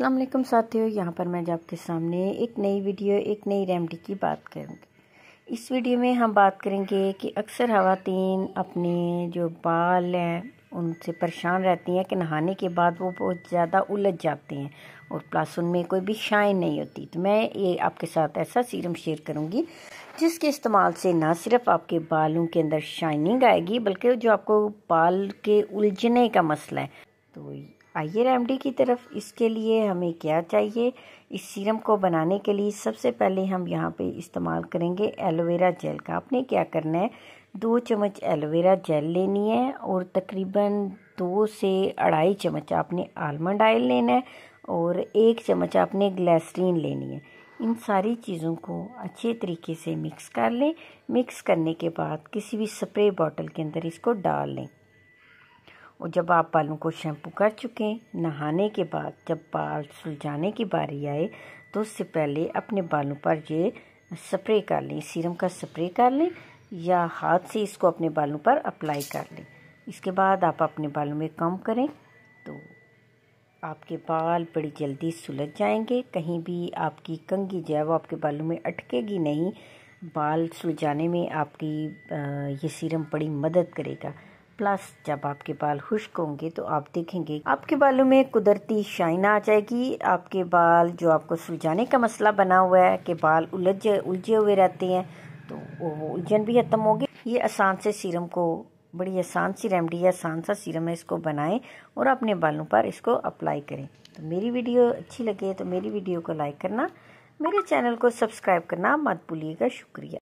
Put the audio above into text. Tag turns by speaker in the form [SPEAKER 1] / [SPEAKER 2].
[SPEAKER 1] असलम साथियों यहाँ पर मैं आपके सामने एक नई वीडियो एक नई रेमडी की बात करूँगी इस वीडियो में हम बात करेंगे कि अक्सर खातन अपने जो बाल हैं उनसे परेशान रहती हैं कि नहाने के बाद वो बहुत ज़्यादा उलझ जाते हैं और प्लस उनमें कोई भी शाइन नहीं होती तो मैं ये आपके साथ ऐसा सीरम शेयर करूँगी जिसके इस्तेमाल से ना सिर्फ आपके बालों के अंदर शाइनिंग आएगी बल्कि जो आपको बाल के उलझने का मसला है तो आइए रेमडी की तरफ इसके लिए हमें क्या चाहिए इस सीरम को बनाने के लिए सबसे पहले हम यहाँ पे इस्तेमाल करेंगे एलोवेरा जेल का आपने क्या करना है दो चम्मच एलोवेरा जेल लेनी है और तकरीबन दो से अढ़ाई चम्मच आपने आलमंड ऑयल लेना है और एक चम्मच आपने ग्लैसरीन लेनी है इन सारी चीज़ों को अच्छे तरीके से मिक्स कर लें मिक्स करने के बाद किसी भी स्प्रे बॉटल के अंदर इसको डाल लें और जब आप बालों को शैम्पू कर चुके नहाने के बाद जब बाल सुलझाने की बारी आए तो उससे पहले अपने बालों पर ये स्प्रे कर लें सीरम का स्प्रे कर लें या हाथ से इसको अपने बालों पर अप्लाई कर लें इसके बाद आप अपने बालों में कम करें तो आपके बाल बड़ी जल्दी सुलझ जाएंगे कहीं भी आपकी कंगी जो है वो आपके बालों में अटकेगी नहीं बाल सुलझाने में आपकी ये सीरम बड़ी मदद करेगा प्लस जब आपके बाल खुश्क होंगे तो आप देखेंगे आपके बालों में कुदरती शाइन आ जाएगी आपके बाल जो आपको सुलझाने का मसला बना हुआ है कि बाल उलझे उलझे हुए रहते हैं तो वो उलझन भी खत्म होगी ये आसान से सीरम को बड़ी आसान सी रेमडी है आसान सा सीरम है इसको बनाएं और अपने बालों पर इसको अप्लाई करें तो मेरी वीडियो अच्छी लगे तो मेरी वीडियो को लाइक करना मेरे चैनल को सब्सक्राइब करना मत भूलिएगा शुक्रिया